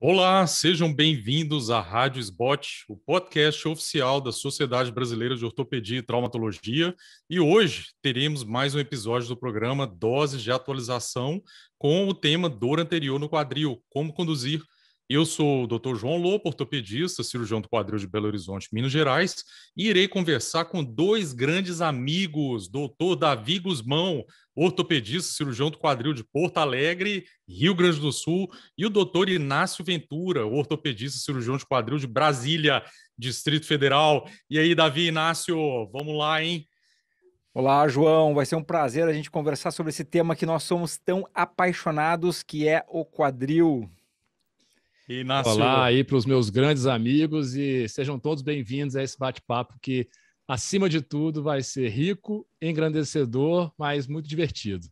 Olá, sejam bem-vindos à Rádio SBOT, o podcast oficial da Sociedade Brasileira de Ortopedia e Traumatologia. E hoje teremos mais um episódio do programa Doses de Atualização com o tema Dor Anterior no Quadril: Como Conduzir eu sou o Dr. João Lopo, ortopedista, cirurgião do quadril de Belo Horizonte, Minas Gerais, e irei conversar com dois grandes amigos, Dr. Davi Guzmão, ortopedista, cirurgião do quadril de Porto Alegre, Rio Grande do Sul, e o Dr. Inácio Ventura, ortopedista, cirurgião de quadril de Brasília, Distrito Federal. E aí, Davi Inácio, vamos lá, hein? Olá, João. Vai ser um prazer a gente conversar sobre esse tema que nós somos tão apaixonados, que é o quadril. Inácio. Olá aí para os meus grandes amigos e sejam todos bem-vindos a esse bate-papo que, acima de tudo, vai ser rico, engrandecedor, mas muito divertido.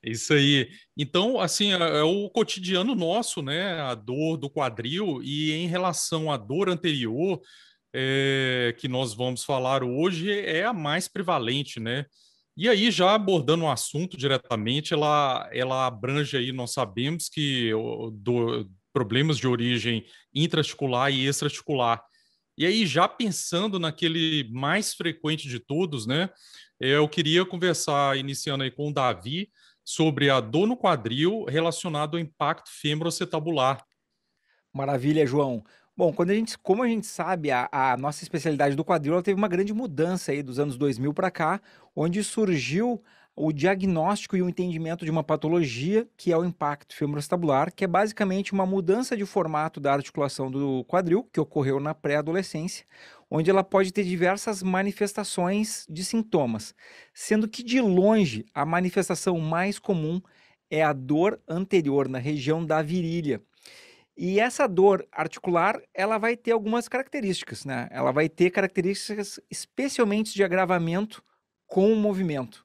É isso aí. Então, assim, é, é o cotidiano nosso, né? A dor do quadril e em relação à dor anterior é, que nós vamos falar hoje é a mais prevalente, né? E aí, já abordando o assunto diretamente, ela, ela abrange aí, nós sabemos que do, problemas de origem intraarticular e extraarticular. E aí, já pensando naquele mais frequente de todos, né? Eh, eu queria conversar, iniciando aí com o Davi, sobre a dor no quadril relacionada ao impacto femorocetabular. Maravilha, João. Bom, quando a gente, como a gente sabe, a, a nossa especialidade do quadril teve uma grande mudança aí dos anos 2000 para cá, onde surgiu o diagnóstico e o entendimento de uma patologia, que é o impacto femorostabular, que é basicamente uma mudança de formato da articulação do quadril, que ocorreu na pré-adolescência, onde ela pode ter diversas manifestações de sintomas, sendo que de longe a manifestação mais comum é a dor anterior na região da virilha. E essa dor articular, ela vai ter algumas características, né? Ela vai ter características especialmente de agravamento com o movimento.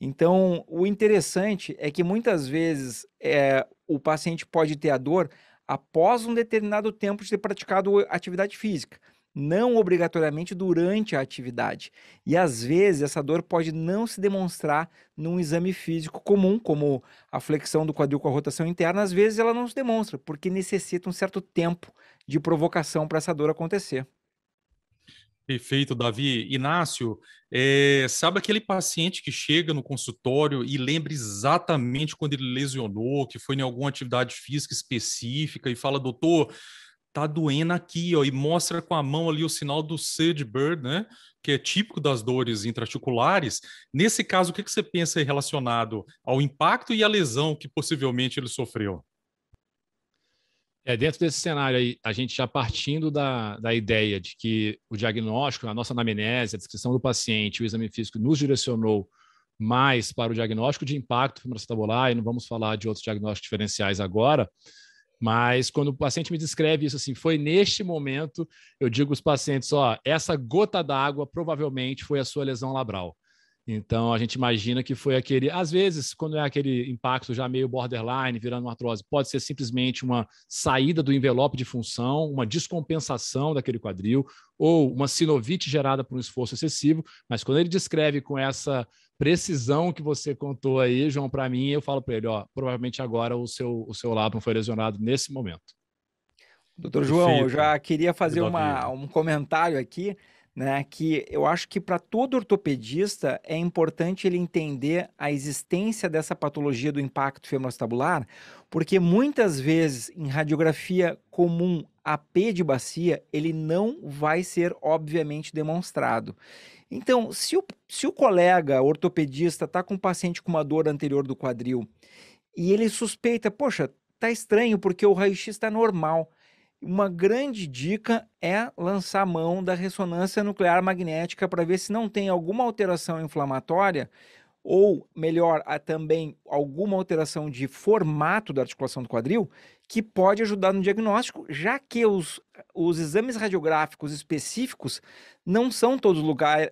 Então, o interessante é que muitas vezes é, o paciente pode ter a dor após um determinado tempo de ter praticado atividade física, não obrigatoriamente durante a atividade. E às vezes essa dor pode não se demonstrar num exame físico comum, como a flexão do quadril com a rotação interna, às vezes ela não se demonstra, porque necessita um certo tempo de provocação para essa dor acontecer. Perfeito, Davi. Inácio, é, sabe aquele paciente que chega no consultório e lembra exatamente quando ele lesionou, que foi em alguma atividade física específica e fala, doutor, tá doendo aqui, ó, e mostra com a mão ali o sinal do Bird, né, que é típico das dores intraarticulares. Nesse caso, o que, que você pensa relacionado ao impacto e à lesão que possivelmente ele sofreu? É, dentro desse cenário aí, a gente já partindo da, da ideia de que o diagnóstico, a nossa anamnese, a descrição do paciente, o exame físico nos direcionou mais para o diagnóstico de impacto fibrocelular, e não vamos falar de outros diagnósticos diferenciais agora, mas quando o paciente me descreve isso assim, foi neste momento, eu digo aos pacientes, ó, essa gota d'água provavelmente foi a sua lesão labral. Então a gente imagina que foi aquele, às vezes, quando é aquele impacto já meio borderline, virando uma artrose, pode ser simplesmente uma saída do envelope de função, uma descompensação daquele quadril, ou uma sinovite gerada por um esforço excessivo, mas quando ele descreve com essa precisão que você contou aí, João, para mim, eu falo para ele, ó, provavelmente agora o seu o seu lábio foi lesionado nesse momento. Doutor João, Perfeito. eu já queria fazer uma, um comentário aqui né? Que eu acho que para todo ortopedista é importante ele entender a existência dessa patologia do impacto femorotabular, porque muitas vezes em radiografia comum AP de bacia, ele não vai ser obviamente demonstrado. Então, se o, se o colega ortopedista está com um paciente com uma dor anterior do quadril e ele suspeita, poxa, tá estranho porque o raio-x está normal. Uma grande dica é lançar mão da ressonância nuclear magnética para ver se não tem alguma alteração inflamatória ou melhor, há também alguma alteração de formato da articulação do quadril, que pode ajudar no diagnóstico, já que os, os exames radiográficos específicos não são todos, lugar,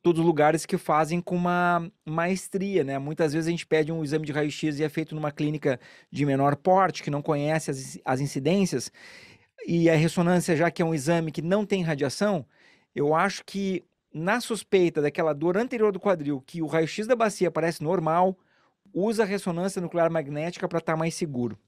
todos lugares que fazem com uma maestria, né? Muitas vezes a gente pede um exame de raio-x e é feito numa clínica de menor porte, que não conhece as, as incidências, e a ressonância, já que é um exame que não tem radiação, eu acho que na suspeita daquela dor anterior do quadril, que o raio-x da bacia parece normal, usa a ressonância nuclear magnética para estar tá mais seguro.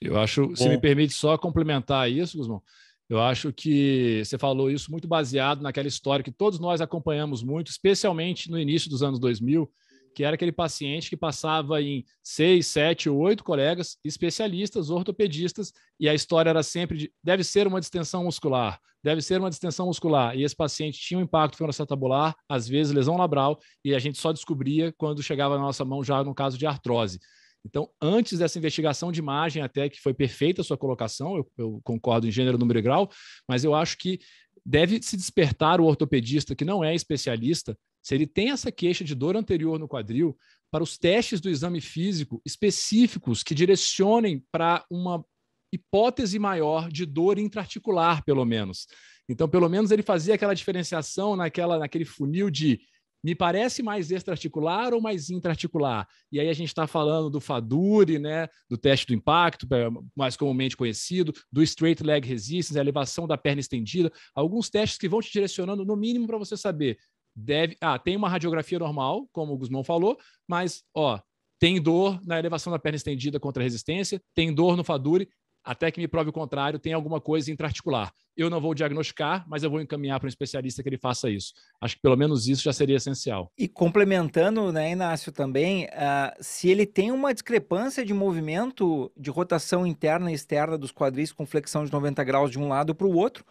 Eu acho, Bom. se me permite só complementar isso, Guzmão, eu acho que você falou isso muito baseado naquela história que todos nós acompanhamos muito, especialmente no início dos anos 2000, que era aquele paciente que passava em seis, sete, oito colegas, especialistas, ortopedistas, e a história era sempre de deve ser uma distensão muscular, deve ser uma distensão muscular. E esse paciente tinha um impacto tabular, às vezes lesão labral, e a gente só descobria quando chegava na nossa mão já no caso de artrose. Então, antes dessa investigação de imagem, até que foi perfeita a sua colocação, eu, eu concordo em gênero, número e grau, mas eu acho que deve se despertar o ortopedista que não é especialista se ele tem essa queixa de dor anterior no quadril, para os testes do exame físico específicos que direcionem para uma hipótese maior de dor intraarticular, pelo menos. Então, pelo menos ele fazia aquela diferenciação naquela, naquele funil de me parece mais extraarticular ou mais intraarticular? E aí a gente está falando do FADURE, né, do teste do impacto, é, mais comumente conhecido, do straight leg resistance, a elevação da perna estendida, alguns testes que vão te direcionando, no mínimo, para você saber deve. Ah, tem uma radiografia normal, como o Guzmão falou, mas, ó, tem dor na elevação da perna estendida contra a resistência, tem dor no Faduri, até que me prove o contrário, tem alguma coisa intraarticular. Eu não vou diagnosticar, mas eu vou encaminhar para um especialista que ele faça isso. Acho que pelo menos isso já seria essencial. E complementando, né, Inácio, também, uh, se ele tem uma discrepância de movimento de rotação interna e externa dos quadris com flexão de 90 graus de um lado para o outro,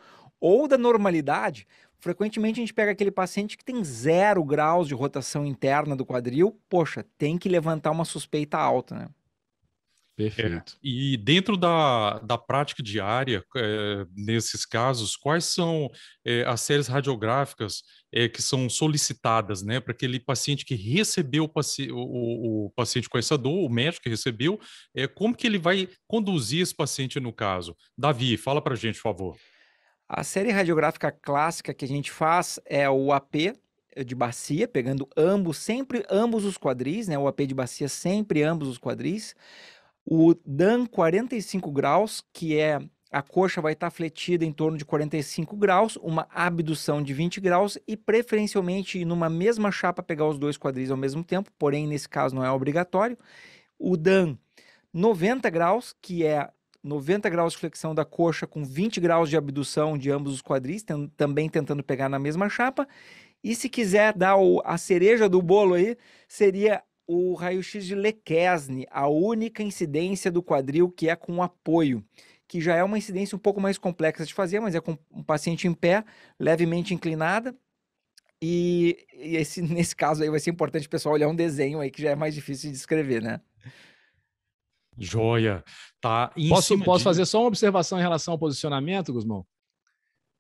ou da normalidade, frequentemente a gente pega aquele paciente que tem zero graus de rotação interna do quadril, poxa, tem que levantar uma suspeita alta, né? Perfeito. É. E dentro da, da prática diária, é, nesses casos, quais são é, as séries radiográficas é, que são solicitadas né, para aquele paciente que recebeu o, o, o, paciente com essa dor, o médico que recebeu, é, como que ele vai conduzir esse paciente no caso? Davi, fala para a gente, por favor. A série radiográfica clássica que a gente faz é o AP de bacia, pegando ambos, sempre ambos os quadris, né? O AP de bacia sempre ambos os quadris. O DAN 45 graus, que é a coxa vai estar tá fletida em torno de 45 graus, uma abdução de 20 graus e preferencialmente numa mesma chapa pegar os dois quadris ao mesmo tempo, porém nesse caso não é obrigatório. O DAN 90 graus, que é 90 graus de flexão da coxa com 20 graus de abdução de ambos os quadris, ten também tentando pegar na mesma chapa. E se quiser dar o, a cereja do bolo aí, seria o raio-x de lequesne a única incidência do quadril que é com apoio, que já é uma incidência um pouco mais complexa de fazer, mas é com um paciente em pé, levemente inclinada. E, e esse, nesse caso aí vai ser importante o pessoal olhar um desenho aí que já é mais difícil de descrever, né? Joia. Tá posso, posso de... fazer só uma observação em relação ao posicionamento, Guzmão?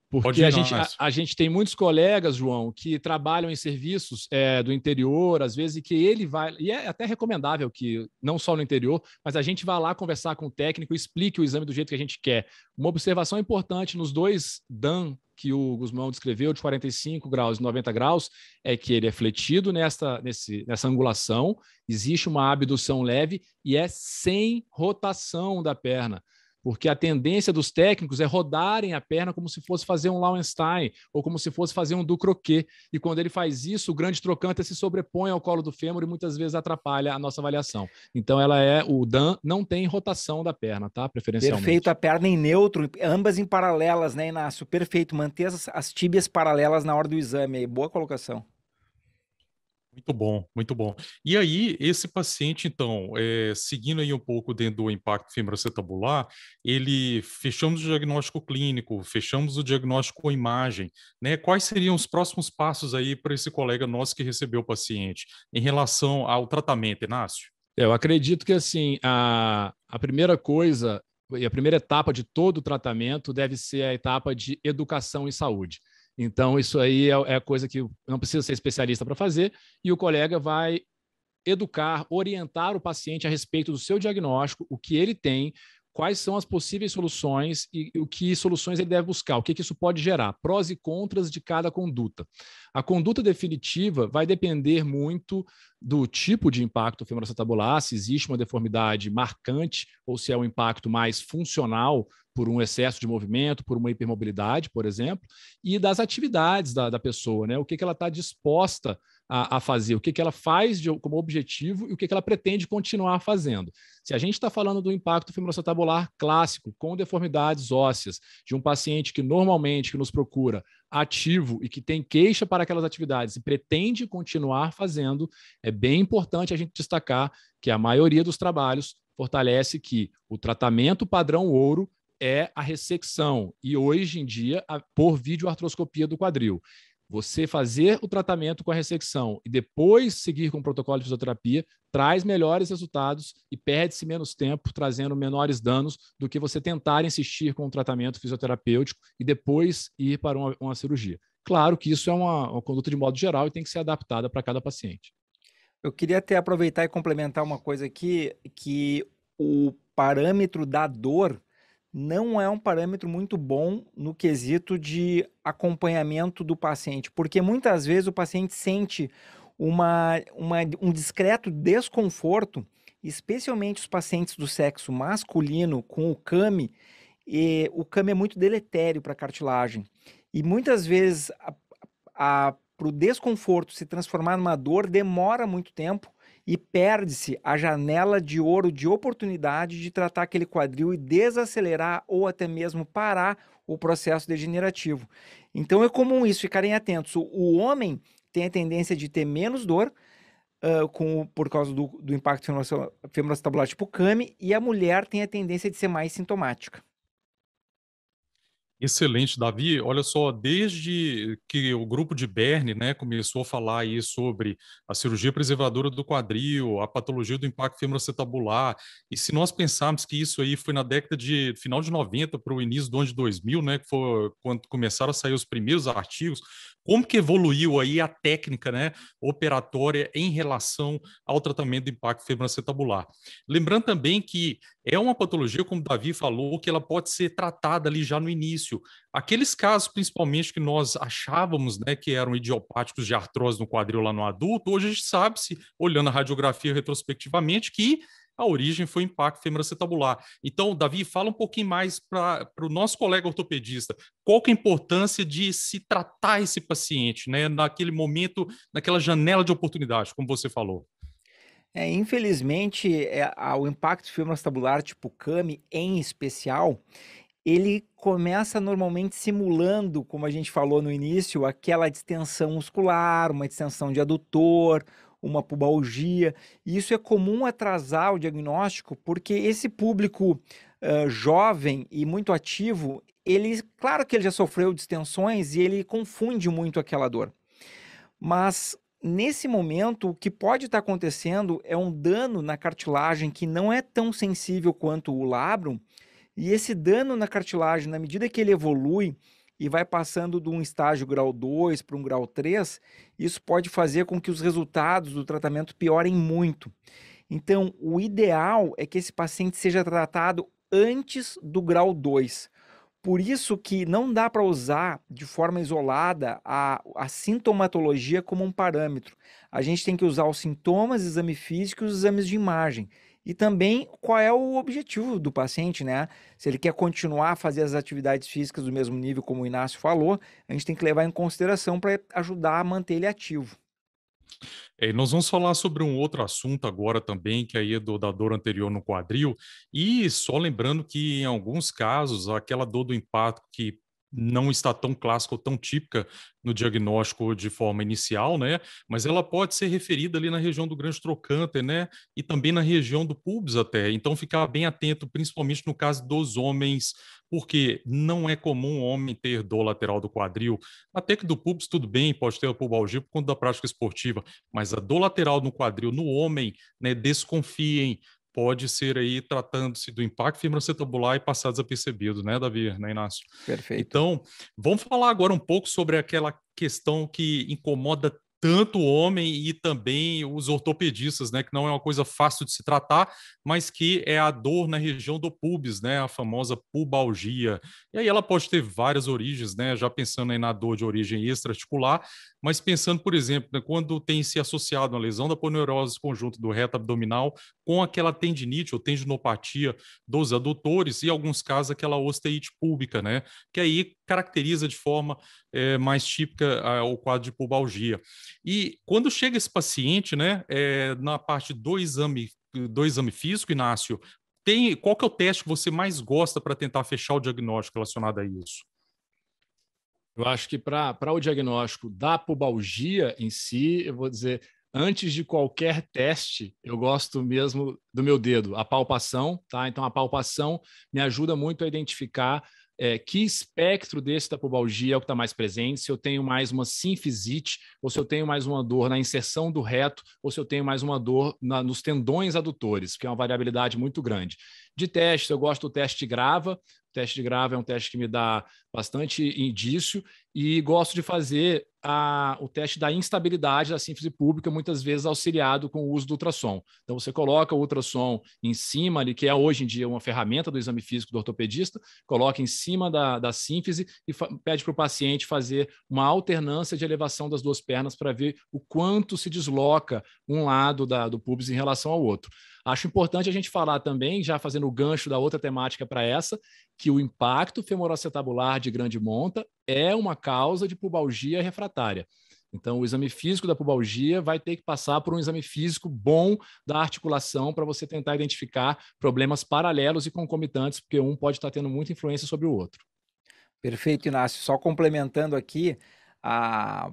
Porque a gente, a, a, gente tem muitos colegas, João, que trabalham em serviços é, do interior, às vezes, e que ele vai. E é até recomendável que, não só no interior, mas a gente vá lá conversar com o técnico e explique o exame do jeito que a gente quer. Uma observação importante nos dois DAN que o Guzmão descreveu, de 45 graus e 90 graus, é que ele é fletido nesta, nesse, nessa angulação, existe uma abdução leve e é sem rotação da perna porque a tendência dos técnicos é rodarem a perna como se fosse fazer um Lauenstein ou como se fosse fazer um Ducroquet. E quando ele faz isso, o grande trocante é se sobrepõe ao colo do fêmur e muitas vezes atrapalha a nossa avaliação. Então ela é o Dan não tem rotação da perna, tá? Preferencialmente. Perfeito, a perna em neutro, ambas em paralelas, né, Inácio? Perfeito, manter as, as tíbias paralelas na hora do exame aí. Boa colocação. Muito bom, muito bom. E aí, esse paciente, então, é, seguindo aí um pouco dentro do impacto fibrocetabular, ele fechamos o diagnóstico clínico, fechamos o diagnóstico com imagem, né? Quais seriam os próximos passos aí para esse colega nosso que recebeu o paciente em relação ao tratamento, Inácio? Eu acredito que assim, a, a primeira coisa e a primeira etapa de todo o tratamento deve ser a etapa de educação e saúde. Então, isso aí é, é coisa que não precisa ser especialista para fazer, e o colega vai educar, orientar o paciente a respeito do seu diagnóstico, o que ele tem, quais são as possíveis soluções e o que soluções ele deve buscar, o que, que isso pode gerar, prós e contras de cada conduta. A conduta definitiva vai depender muito do tipo de impacto femoroacetabular, se existe uma deformidade marcante ou se é um impacto mais funcional por um excesso de movimento, por uma hipermobilidade, por exemplo, e das atividades da, da pessoa, né? o que, que ela está disposta a a, a fazer, o que, que ela faz de, como objetivo e o que, que ela pretende continuar fazendo. Se a gente está falando do impacto femorotabular clássico, com deformidades ósseas, de um paciente que normalmente que nos procura ativo e que tem queixa para aquelas atividades e pretende continuar fazendo, é bem importante a gente destacar que a maioria dos trabalhos fortalece que o tratamento padrão ouro é a ressecção e hoje em dia a, por videoartroscopia do quadril. Você fazer o tratamento com a ressecção e depois seguir com o protocolo de fisioterapia traz melhores resultados e perde-se menos tempo, trazendo menores danos do que você tentar insistir com o tratamento fisioterapêutico e depois ir para uma, uma cirurgia. Claro que isso é uma, uma conduta de modo geral e tem que ser adaptada para cada paciente. Eu queria até aproveitar e complementar uma coisa aqui, que o parâmetro da dor não é um parâmetro muito bom no quesito de acompanhamento do paciente, porque muitas vezes o paciente sente uma, uma, um discreto desconforto, especialmente os pacientes do sexo masculino com o CAMI, e o CAMI é muito deletério para a cartilagem. E muitas vezes para o desconforto se transformar numa dor demora muito tempo e perde-se a janela de ouro de oportunidade de tratar aquele quadril e desacelerar ou até mesmo parar o processo degenerativo. Então é comum isso, ficarem atentos. O homem tem a tendência de ter menos dor uh, com, por causa do, do impacto femoroacetabular tipo CAMI e a mulher tem a tendência de ser mais sintomática. Excelente, Davi. Olha só, desde que o grupo de Berne né, começou a falar aí sobre a cirurgia preservadora do quadril, a patologia do impacto femoroacetabular, e se nós pensarmos que isso aí foi na década de final de 90 para o início do ano de 2000, né, que foi quando começaram a sair os primeiros artigos, como que evoluiu aí a técnica né, operatória em relação ao tratamento do impacto fibranacetabular? Lembrando também que é uma patologia, como o Davi falou, que ela pode ser tratada ali já no início. Aqueles casos, principalmente, que nós achávamos né, que eram idiopáticos de artrose no quadril lá no adulto, hoje a gente sabe-se, olhando a radiografia retrospectivamente, que a origem foi o impacto femoracetabular. Então, Davi, fala um pouquinho mais para o nosso colega ortopedista. Qual que é a importância de se tratar esse paciente, né, naquele momento, naquela janela de oportunidade, como você falou? É, infelizmente, é, a, o impacto femoracetabular tipo CAMI, em especial, ele começa normalmente simulando, como a gente falou no início, aquela distensão muscular, uma distensão de adutor, uma pubalgia. E isso é comum atrasar o diagnóstico, porque esse público uh, jovem e muito ativo, ele, claro que ele já sofreu distensões e ele confunde muito aquela dor. Mas nesse momento, o que pode estar acontecendo é um dano na cartilagem que não é tão sensível quanto o labrum, e esse dano na cartilagem, na medida que ele evolui, e vai passando de um estágio grau 2 para um grau 3, isso pode fazer com que os resultados do tratamento piorem muito. Então, o ideal é que esse paciente seja tratado antes do grau 2. Por isso que não dá para usar de forma isolada a, a sintomatologia como um parâmetro. A gente tem que usar os sintomas, exame físico e os exames de imagem e também qual é o objetivo do paciente, né? Se ele quer continuar a fazer as atividades físicas do mesmo nível, como o Inácio falou, a gente tem que levar em consideração para ajudar a manter ele ativo. É, nós vamos falar sobre um outro assunto agora também, que aí é do, da dor anterior no quadril, e só lembrando que em alguns casos aquela dor do impacto que não está tão clássica ou tão típica no diagnóstico de forma inicial, né? Mas ela pode ser referida ali na região do grande trocante, né? E também na região do pubis até. Então ficar bem atento, principalmente no caso dos homens, porque não é comum um homem ter dor lateral do quadril. Até que do pubis tudo bem, pode ter a pubalgia por conta da prática esportiva, mas a dor lateral no quadril no homem, né? Desconfiem, pode ser aí tratando-se do impacto fibroacetabular e passar desapercebido, né, Davi, né, Inácio? Perfeito. Então, vamos falar agora um pouco sobre aquela questão que incomoda tanto o homem e também os ortopedistas, né? Que não é uma coisa fácil de se tratar, mas que é a dor na região do pubis, né? A famosa pubalgia. E aí ela pode ter várias origens, né? Já pensando aí na dor de origem extraarticular, mas pensando, por exemplo, né, quando tem se associado uma lesão da poneurose conjunto do reto abdominal com aquela tendinite ou tendinopatia dos adutores e, em alguns casos, aquela osteite pública, né? Que aí caracteriza de forma é, mais típica a, o quadro de pubalgia. E quando chega esse paciente, né, é, na parte do exame, do exame físico, Inácio, tem, qual que é o teste que você mais gosta para tentar fechar o diagnóstico relacionado a isso? Eu acho que para o diagnóstico da pubalgia em si, eu vou dizer, antes de qualquer teste, eu gosto mesmo do meu dedo, a palpação, tá? Então, a palpação me ajuda muito a identificar é, que espectro desse tapobalgia é o que está mais presente, se eu tenho mais uma sinfisite, ou se eu tenho mais uma dor na inserção do reto, ou se eu tenho mais uma dor na, nos tendões adutores, que é uma variabilidade muito grande. De teste, eu gosto do teste grava, teste de grave é um teste que me dá bastante indício e gosto de fazer a, o teste da instabilidade da síntese pública, muitas vezes auxiliado com o uso do ultrassom. Então, você coloca o ultrassom em cima ali, que é hoje em dia uma ferramenta do exame físico do ortopedista, coloca em cima da, da e pede para o paciente fazer uma alternância de elevação das duas pernas para ver o quanto se desloca um lado da, do pubis em relação ao outro. Acho importante a gente falar também, já fazendo o gancho da outra temática para essa, que o impacto femoroacetabular de grande monta é uma causa de pubalgia refratária. Então, o exame físico da pubalgia vai ter que passar por um exame físico bom da articulação para você tentar identificar problemas paralelos e concomitantes, porque um pode estar tá tendo muita influência sobre o outro. Perfeito, Inácio. Só complementando aqui, a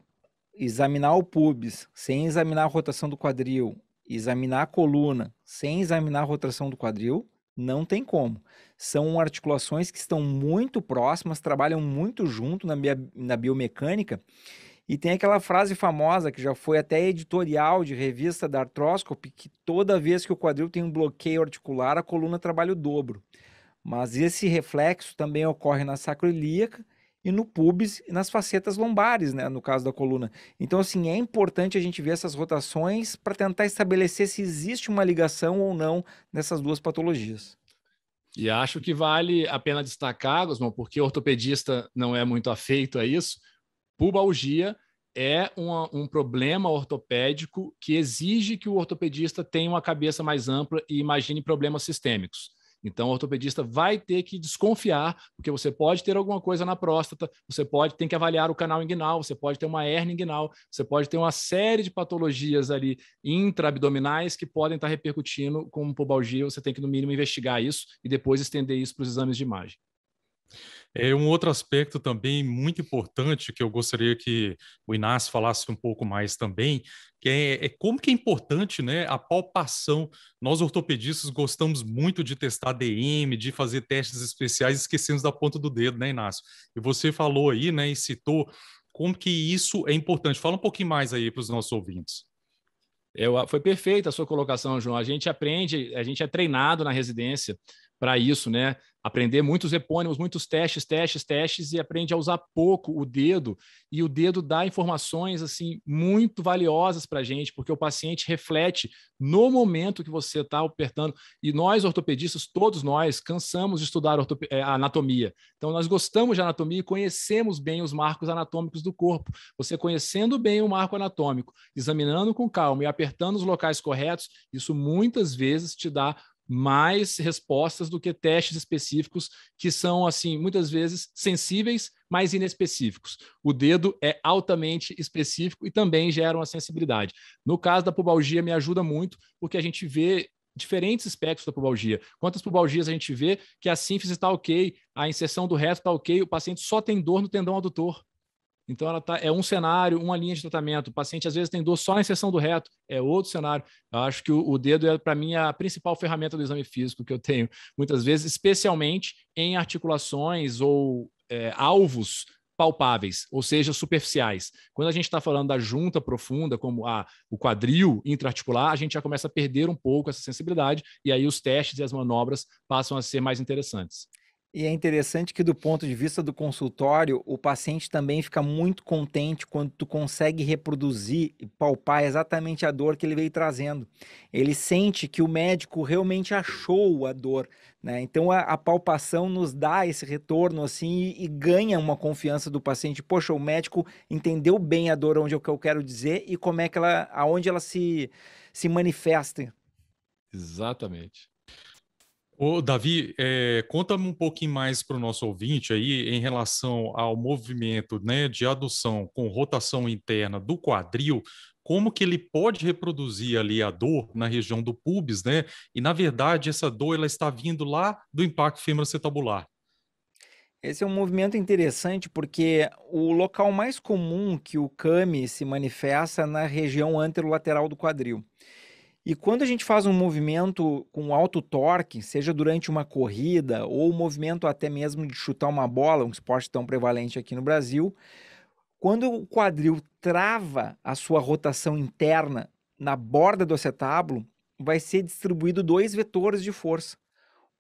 examinar o pubis sem examinar a rotação do quadril examinar a coluna sem examinar a rotação do quadril, não tem como. São articulações que estão muito próximas, trabalham muito junto na, bio, na biomecânica. E tem aquela frase famosa que já foi até editorial de revista da artroscopia que toda vez que o quadril tem um bloqueio articular, a coluna trabalha o dobro. Mas esse reflexo também ocorre na sacroiliaca e no pubis, nas facetas lombares, né, no caso da coluna. Então, assim, é importante a gente ver essas rotações para tentar estabelecer se existe uma ligação ou não nessas duas patologias. E acho que vale a pena destacar, Gosmão, porque ortopedista não é muito afeito a isso, pubalgia é uma, um problema ortopédico que exige que o ortopedista tenha uma cabeça mais ampla e imagine problemas sistêmicos. Então, o ortopedista vai ter que desconfiar, porque você pode ter alguma coisa na próstata, você pode ter que avaliar o canal inguinal, você pode ter uma hernia inguinal, você pode ter uma série de patologias ali intraabdominais que podem estar repercutindo com pubalgia. Você tem que, no mínimo, investigar isso e depois estender isso para os exames de imagem. É um outro aspecto também muito importante que eu gostaria que o Inácio falasse um pouco mais também, que é, é, como que é importante né, a palpação. Nós ortopedistas gostamos muito de testar DM, de fazer testes especiais, esquecemos da ponta do dedo, né, Inácio? E você falou aí, né, e citou como que isso é importante. Fala um pouquinho mais aí para os nossos ouvintes. Ah, foi perfeita a sua colocação, João. A gente aprende, a gente é treinado na residência para isso, né? aprender muitos epônimos, muitos testes, testes, testes e aprende a usar pouco o dedo e o dedo dá informações assim muito valiosas para a gente porque o paciente reflete no momento que você está apertando e nós ortopedistas todos nós cansamos de estudar a eh, anatomia então nós gostamos de anatomia e conhecemos bem os marcos anatômicos do corpo você conhecendo bem o marco anatômico examinando com calma e apertando os locais corretos isso muitas vezes te dá mais respostas do que testes específicos que são assim muitas vezes sensíveis, mas inespecíficos. O dedo é altamente específico e também gera uma sensibilidade. No caso da pubalgia me ajuda muito porque a gente vê diferentes espectros da pubalgia. Quantas pubalgias a gente vê que a sínfise está ok, a inserção do reto está ok, o paciente só tem dor no tendão adutor. Então, ela tá, é um cenário, uma linha de tratamento. O paciente, às vezes, tem dor só na inserção do reto, é outro cenário. Eu acho que o, o dedo é, para mim, a principal ferramenta do exame físico que eu tenho, muitas vezes, especialmente em articulações ou é, alvos palpáveis, ou seja, superficiais. Quando a gente está falando da junta profunda, como a, o quadril intraarticular, a gente já começa a perder um pouco essa sensibilidade, e aí os testes e as manobras passam a ser mais interessantes. E é interessante que, do ponto de vista do consultório, o paciente também fica muito contente quando tu consegue reproduzir e palpar exatamente a dor que ele veio trazendo. Ele sente que o médico realmente achou a dor, né? Então a, a palpação nos dá esse retorno assim e, e, ganha uma confiança do paciente. Poxa, o médico entendeu bem a dor onde é o que eu quero dizer e como é que ela, aonde ela se se manifesta. Exatamente. Ô, Davi, é, conta um pouquinho mais para o nosso ouvinte aí em relação ao movimento né, de adução com rotação interna do quadril, como que ele pode reproduzir ali a dor na região do pubis, né? E na verdade essa dor ela está vindo lá do impacto femoroacetabular. Esse é um movimento interessante porque o local mais comum que o CAMI se manifesta é na região anterolateral do quadril. E quando a gente faz um movimento com alto torque, seja durante uma corrida ou um movimento até mesmo de chutar uma bola, um esporte tão prevalente aqui no Brasil, quando o quadril trava a sua rotação interna na borda do acetábulo, vai ser distribuído dois vetores de força.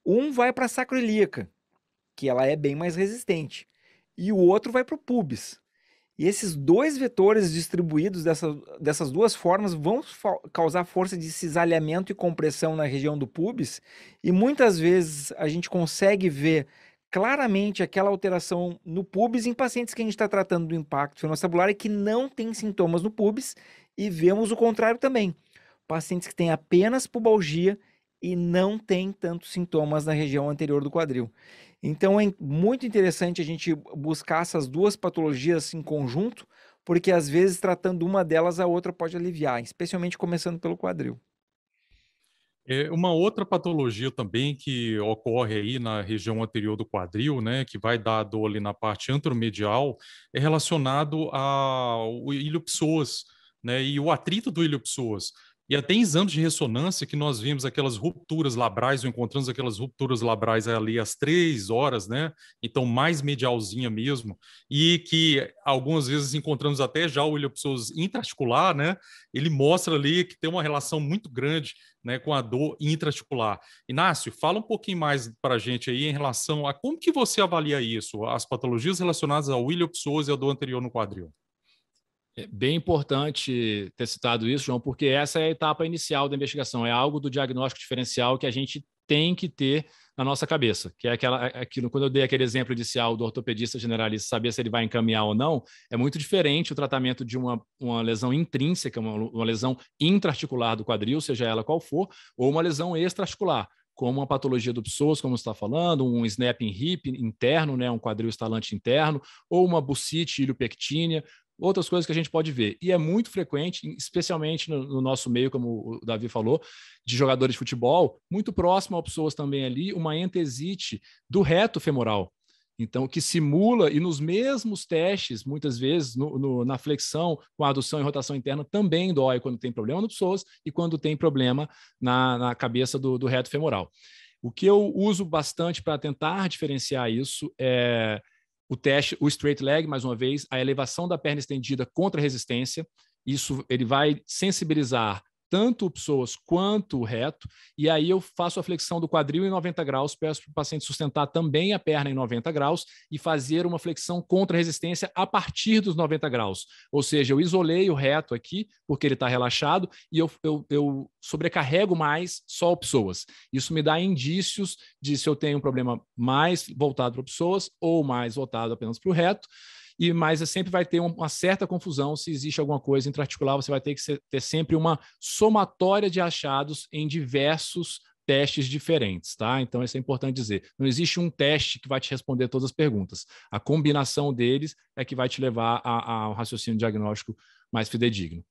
Um vai para a sacroiliaca, que ela é bem mais resistente, e o outro vai para o pubis, e esses dois vetores distribuídos dessa, dessas duas formas vão causar força de cisalhamento e compressão na região do pubis, e muitas vezes a gente consegue ver claramente aquela alteração no pubis em pacientes que a gente está tratando do impacto fenocelular e que não tem sintomas no pubis, e vemos o contrário também. Pacientes que têm apenas pubalgia e não têm tantos sintomas na região anterior do quadril. Então é muito interessante a gente buscar essas duas patologias em conjunto, porque às vezes tratando uma delas, a outra pode aliviar, especialmente começando pelo quadril. É uma outra patologia também que ocorre aí na região anterior do quadril, né, que vai dar dor ali na parte antromedial, é relacionado ao ilho psoas, né, e o atrito do ilho psoas. E até em exames de ressonância, que nós vimos aquelas rupturas labrais, ou encontramos aquelas rupturas labrais ali às três horas, né? Então, mais medialzinha mesmo. E que algumas vezes encontramos até já o ilhopsoas intraarticular, né? Ele mostra ali que tem uma relação muito grande né, com a dor intraarticular. Inácio, fala um pouquinho mais para a gente aí em relação a como que você avalia isso, as patologias relacionadas ao ilhopsoas e à dor anterior no quadril. É bem importante ter citado isso, João, porque essa é a etapa inicial da investigação, é algo do diagnóstico diferencial que a gente tem que ter na nossa cabeça, que é aquela, é, aquilo, quando eu dei aquele exemplo inicial do ortopedista generalista saber se ele vai encaminhar ou não, é muito diferente o tratamento de uma, uma lesão intrínseca, uma, uma lesão intraarticular do quadril, seja ela qual for, ou uma lesão extraarticular, como uma patologia do psoas, como está falando, um snapping hip interno, né, um quadril estalante interno, ou uma bucite iliopectínea, outras coisas que a gente pode ver. E é muito frequente, especialmente no, no, nosso meio, como o Davi falou, de jogadores de futebol, muito próximo a pessoas também ali, uma entesite do reto femoral. Então, que simula, e nos mesmos testes, muitas vezes, no, no, na flexão, com adução e rotação interna, também dói quando tem problema no pessoas e quando tem problema na, na cabeça do, do reto femoral. O que eu uso bastante para tentar diferenciar isso é o teste, o straight leg, mais uma vez, a elevação da perna estendida contra a resistência. Isso ele vai sensibilizar tanto o psoas quanto o reto, e aí eu faço a flexão do quadril em 90 graus, peço para o paciente sustentar também a perna em 90 graus e fazer uma flexão contra resistência a partir dos 90 graus. Ou seja, eu isolei o reto aqui, porque ele está relaxado, e eu, eu, eu, sobrecarrego mais só o psoas. Isso me dá indícios de se eu tenho um problema mais voltado para o psoas ou mais voltado apenas para o reto e mas é sempre vai ter uma certa confusão se existe alguma coisa intraarticular, você vai ter que ter sempre uma somatória de achados em diversos testes diferentes, tá? Então isso é importante dizer. Não existe um teste que vai te responder todas as perguntas. A combinação deles é que vai te levar a, a um raciocínio diagnóstico mais fidedigno.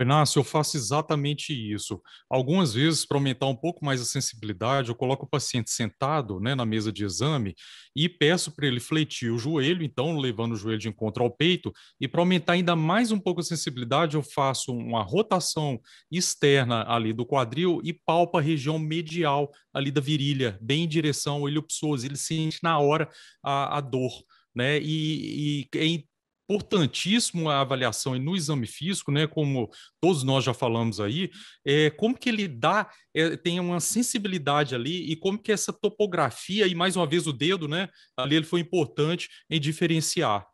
Inácio, eu faço exatamente isso. Algumas vezes, para aumentar um pouco mais a sensibilidade, eu coloco o paciente sentado né, na mesa de exame e peço para ele fletir o joelho, então levando o joelho de encontro ao peito. E para aumentar ainda mais um pouco a sensibilidade, eu faço uma rotação externa ali do quadril e palpa a região medial ali da virilha, bem em direção ao iliopsoas. psoas. Ele sente na hora a, a dor. Né? E, e é importantíssimo a avaliação no exame físico, né? Como todos nós já falamos aí, é, como que ele dá, é, tem uma sensibilidade ali e como que essa topografia e mais uma vez o dedo, né? Ali ele foi importante em diferenciar.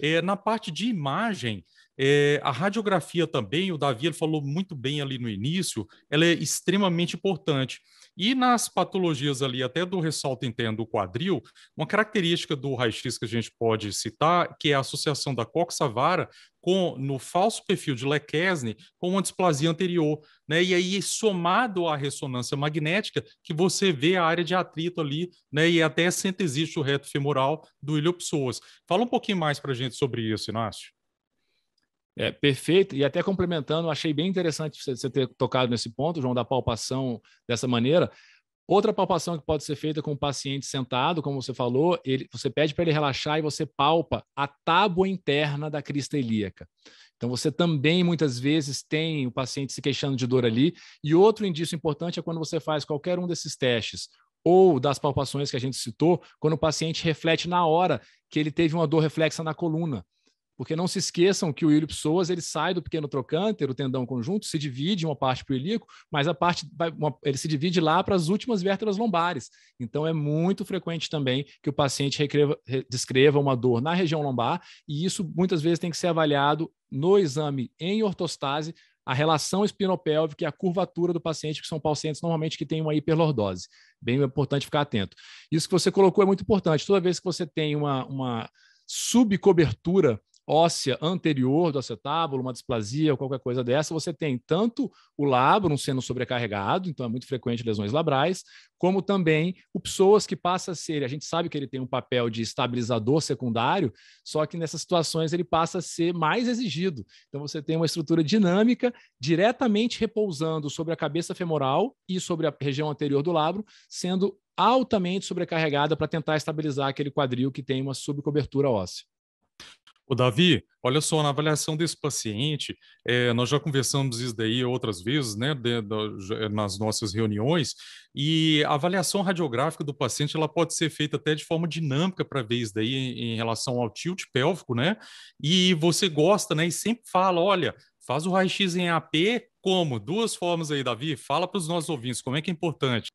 É, na parte de imagem, é, a radiografia também, o Davi ele falou muito bem ali no início, ela é extremamente importante. E nas patologias ali, até do ressalto interno do quadril, uma característica do raio-x que a gente pode citar, que é a associação da coxavara com, no falso perfil de Lequesne com uma displasia anterior, né? E aí somado à ressonância magnética que você vê a área de atrito ali, né? E até a existe o reto femoral do ilho Fala um pouquinho mais para a gente sobre isso, Inácio. É, perfeito. E até complementando, achei bem interessante você ter tocado nesse ponto, João, da palpação dessa maneira. Outra palpação que pode ser feita com o paciente sentado, como você falou, ele, você pede para ele relaxar e você palpa a tábua interna da crista ilíaca. Então, você também muitas vezes tem o paciente se queixando de dor ali. E outro indício importante é quando você faz qualquer um desses testes ou das palpações que a gente citou, quando o paciente reflete na hora que ele teve uma dor reflexa na coluna. Porque não se esqueçam que o Yuri Pessoas ele sai do pequeno trocânter, o tendão conjunto, se divide uma parte para o ilíaco, mas a parte uma, ele se divide lá para as últimas vértebras lombares. Então é muito frequente também que o paciente recreva, descreva uma dor na região lombar, e isso muitas vezes tem que ser avaliado no exame em ortostase, a relação espinopélvica e a curvatura do paciente, que são pacientes normalmente que têm uma hiperlordose. Bem importante ficar atento. Isso que você colocou é muito importante. Toda vez que você tem uma, uma subcobertura óssea anterior do acetábulo, uma displasia ou qualquer coisa dessa, você tem tanto o labrum sendo sobrecarregado, então é muito frequente lesões labrais, como também o psoas que passa a ser, a gente sabe que ele tem um papel de estabilizador secundário, só que nessas situações ele passa a ser mais exigido. Então você tem uma estrutura dinâmica diretamente repousando sobre a cabeça femoral e sobre a região anterior do labrum, sendo altamente sobrecarregada para tentar estabilizar aquele quadril que tem uma subcobertura óssea. O Davi, olha só, na avaliação desse paciente, é, nós já conversamos isso daí outras vezes, né, de, de, eh, nas nossas reuniões, e a avaliação radiográfica do paciente, ela pode ser feita até de forma dinâmica para ver isso daí em, em relação ao tilt pélvico, né, e você gosta, né, e sempre fala, olha, faz o raio-x em AP, como? Duas formas aí, Davi, fala para os nossos ouvintes, como é que é importante?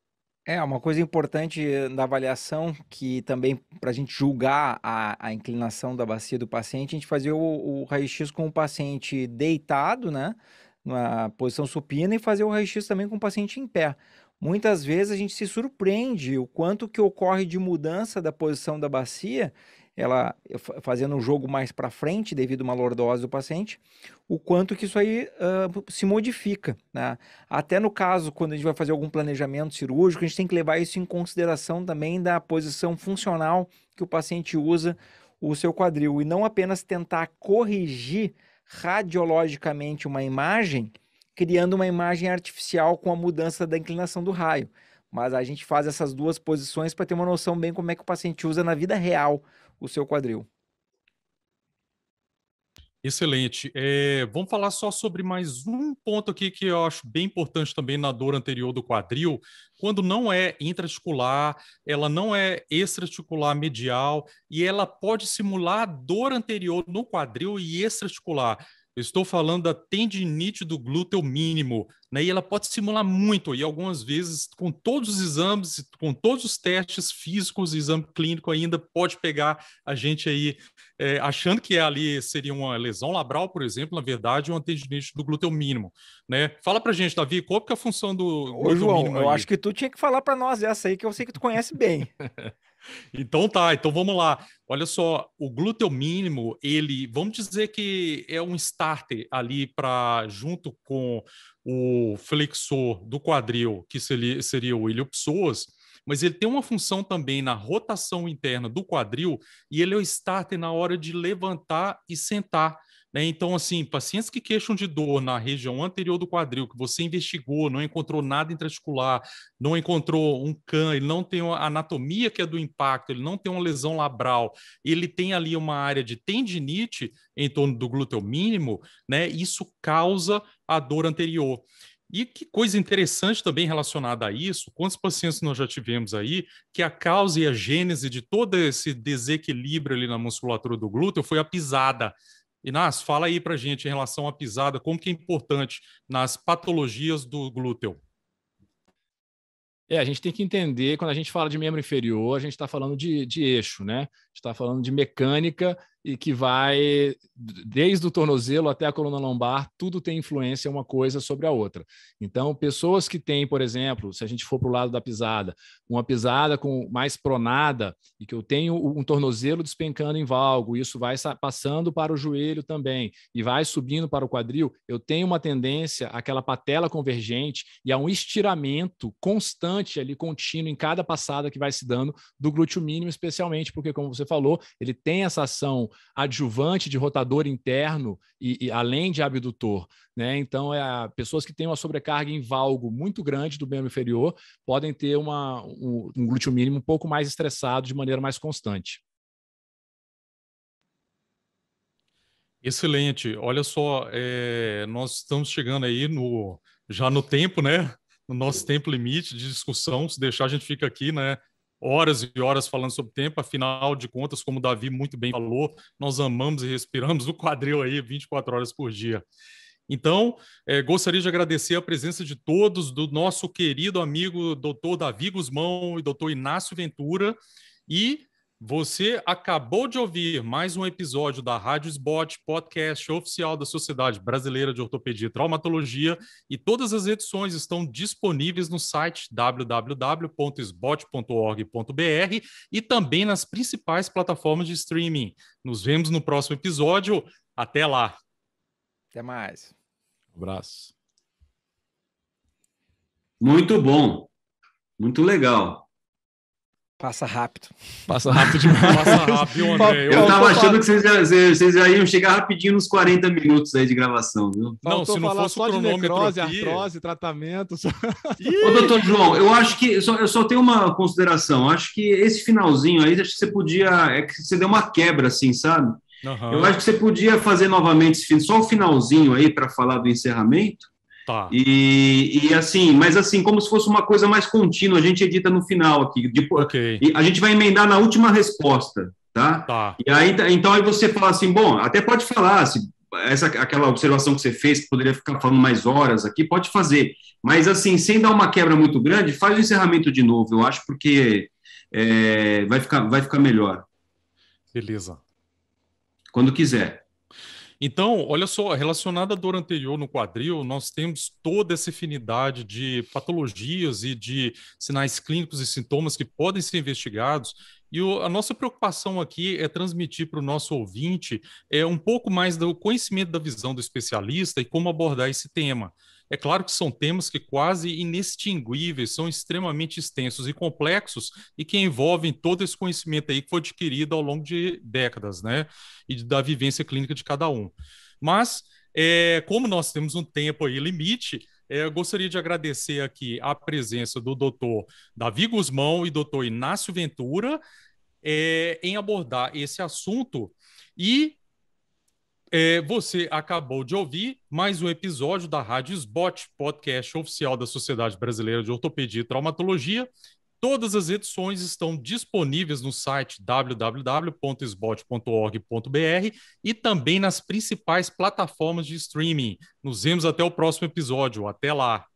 É, uma coisa importante da avaliação, que também para a gente julgar a, a inclinação da bacia do paciente, a gente fazia o, o raio-x com o paciente deitado, né, na posição supina, e fazer o raio-x também com o paciente em pé. Muitas vezes a gente se surpreende o quanto que ocorre de mudança da posição da bacia ela eh, fazendo um jogo mais para frente devido a uma lordose do paciente, o quanto que isso aí uh, se modifica. Né? Até no caso, quando a gente vai fazer algum planejamento cirúrgico, a gente tem que levar isso em consideração também da posição funcional que o paciente usa o seu quadril e não apenas tentar corrigir radiologicamente uma imagem, criando uma imagem artificial com a mudança da inclinação do raio. Mas a gente faz essas duas posições para ter uma noção bem como é que o paciente usa na vida real o seu quadril. Excelente. É, vamos falar só sobre mais um ponto aqui que eu acho bem importante também na dor anterior do quadril. Quando não é intraarticular, ela não é extraarticular medial e ela pode simular dor anterior no quadril e extraarticular. Eu estou falando da tendinite do glúteo mínimo, né? E ela pode simular muito, e algumas vezes, com todos os exames, com todos os testes físicos, exame clínico ainda, pode pegar a gente aí, é, achando que ali seria uma lesão labral, por exemplo, na verdade, uma tendinite do glúteo mínimo, né? Fala pra gente, Davi, qual que é a função do Ô, João, eu aí? acho que tu tinha que falar para nós essa aí, que eu sei que tu conhece bem. Então tá, então vamos lá. Olha só, o glúteo mínimo, ele, vamos dizer que é um starter ali para junto com o flexor do quadril, que seria, seria o iliopsoas, mas ele tem uma função também na rotação interna do quadril e ele é o starter na hora de levantar e sentar. Né? Então, assim, pacientes que queixam de dor na região anterior do quadril, que você investigou, não encontrou nada intraarticular, não encontrou um can, ele não tem a anatomia que é do impacto, ele não tem uma lesão labral, ele tem ali uma área de tendinite em torno do glúteo mínimo, né? Isso causa a dor anterior. E que coisa interessante também relacionada a isso, quantos pacientes nós já tivemos aí, que a causa e a gênese de todo esse desequilíbrio ali na musculatura do glúteo foi a pisada, Inácio, fala aí para gente em relação à pisada, como que é importante nas patologias do glúteo. É, a gente tem que entender, quando a gente fala de membro inferior, a gente está falando de, de eixo, né? A gente está falando de mecânica e que vai desde o tornozelo até a coluna lombar, tudo tem influência uma coisa sobre a outra. Então, pessoas que têm, por exemplo, se a gente for para o lado da pisada, uma pisada com mais pronada e que eu tenho um tornozelo despencando em valgo, isso vai passando para o joelho também e vai subindo para o quadril, eu tenho uma tendência àquela patela convergente e a um estiramento constante ali contínuo em cada passada que vai se dando do glúteo mínimo especialmente, porque como você falou, ele tem essa ação adjuvante de rotador interno e, e além de abdutor. Né? Então, é, pessoas que têm uma sobrecarga em valgo muito grande do membro inferior podem ter uma, um, um glúteo mínimo um pouco mais estressado de maneira mais constante. Excelente. Olha só, é, nós estamos chegando aí no já no tempo, né? No nosso tempo limite de discussão. Se deixar, a gente fica aqui, né? horas e horas falando sobre tempo, afinal de contas, como o Davi muito bem falou, nós amamos e respiramos o quadril aí 24 horas por dia. Então, é, gostaria de agradecer a presença de todos, do nosso querido amigo doutor Davi Guzmão e doutor Inácio Ventura, e você acabou de ouvir mais um episódio da Rádio Spot, podcast oficial da Sociedade Brasileira de Ortopedia e Traumatologia, e todas as edições estão disponíveis no site www.sbot.org.br e também nas principais plataformas de streaming. Nos vemos no próximo episódio. Até lá. Até mais. Um abraço. Muito bom. Muito legal. Passa rápido. Passa rápido demais. Passa rápido, André. Eu, tava achando que vocês, vocês iam chegar rapidinho nos 40 minutos aí de gravação, viu? Não, se não fosse só de necrose, artrose, tratamento. Só... Ô, doutor João, eu acho que... Só, eu só tenho uma consideração. Acho que esse finalzinho aí, acho que você podia... É que você deu uma quebra, assim, sabe? Uhum. Eu acho que você podia fazer novamente esse, só o finalzinho aí para falar do encerramento. Tá. E, e assim, mas assim, como se fosse uma coisa mais contínua, a gente edita no final aqui. Depois, a gente vai emendar na última resposta, tá? tá? E aí, tá, então aí você fala assim, bom, até pode falar, essa, aquela observação que você fez, que poderia ficar falando mais horas aqui, pode fazer. Mas assim, sem dar uma quebra muito grande, faz o encerramento de novo, eu acho, porque é, vai, ficar, vai ficar melhor. Beleza. Quando quiser. Então, olha só, relacionada à dor anterior no quadril, nós temos toda essa afinidade de patologias e de sinais clínicos e sintomas que podem ser investigados. E o, a nossa preocupação aqui é transmitir para o nosso ouvinte é, um pouco mais do conhecimento da visão do especialista e como abordar esse tema. É claro que são temas que quase inextinguíveis, são extremamente extensos e complexos e que envolvem todo esse conhecimento aí que foi adquirido ao longo de décadas, né? E da vivência clínica de cada um. Mas, é, como nós temos um tempo aí limite, é, eu gostaria de agradecer aqui a presença do doutor Davi Guzmão e doutor Inácio Ventura é, em abordar esse assunto e é, você acabou de ouvir mais um episódio da Rádio Sbot, podcast oficial da Sociedade Brasileira de Ortopedia e Traumatologia. Todas as edições estão disponíveis no site www.sbot.org.br e também nas principais plataformas de streaming. Nos vemos até o próximo episódio. Até lá!